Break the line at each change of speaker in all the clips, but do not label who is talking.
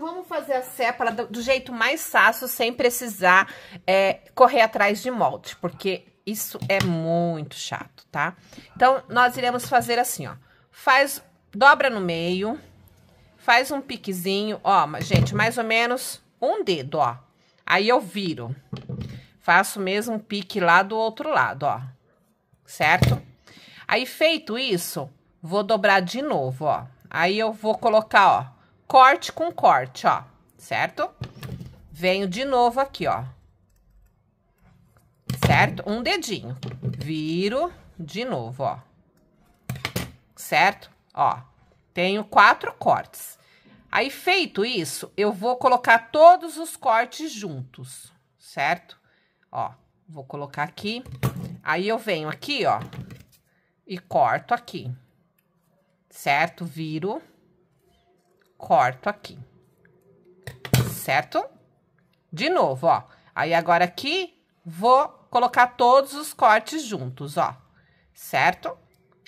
vamos fazer a sépara do, do jeito mais fácil, sem precisar é, correr atrás de molde, porque isso é muito chato, tá? Então, nós iremos fazer assim, ó. Faz, dobra no meio, faz um piquezinho, ó, gente, mais ou menos um dedo, ó. Aí eu viro. Faço o mesmo pique lá do outro lado, ó. Certo? Aí, feito isso, vou dobrar de novo, ó. Aí eu vou colocar, ó, corte com corte, ó, certo? Venho de novo aqui, ó. Certo? Um dedinho. Viro de novo, ó. Certo? Ó, tenho quatro cortes. Aí, feito isso, eu vou colocar todos os cortes juntos, certo? Ó, vou colocar aqui. Aí, eu venho aqui, ó, e corto aqui, certo? Viro corto aqui. Certo? De novo, ó. Aí agora aqui, vou colocar todos os cortes juntos, ó. Certo?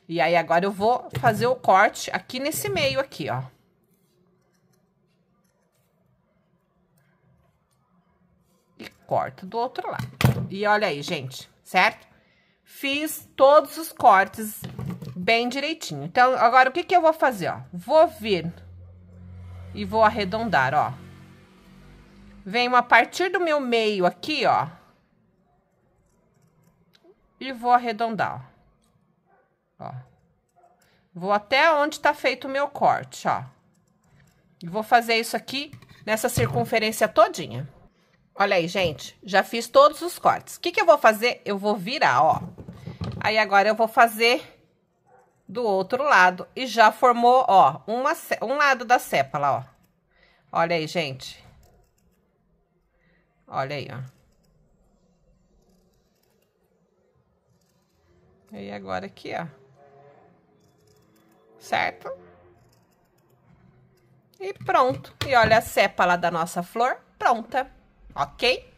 E aí agora eu vou fazer o corte aqui nesse meio aqui, ó. E corto do outro lado. E olha aí, gente, certo? Fiz todos os cortes bem direitinho. Então, agora o que que eu vou fazer, ó? Vou vir e vou arredondar, ó. Venho a partir do meu meio aqui, ó. E vou arredondar, ó. ó. Vou até onde tá feito o meu corte, ó. E vou fazer isso aqui nessa circunferência todinha. Olha aí, gente, já fiz todos os cortes. O que, que eu vou fazer? Eu vou virar, ó. Aí agora eu vou fazer do outro lado e já formou, ó, uma, um lado da cepa lá, ó. Olha aí, gente. Olha aí, ó. E agora aqui, ó. Certo? E pronto. E olha a cepa lá da nossa flor pronta, ok?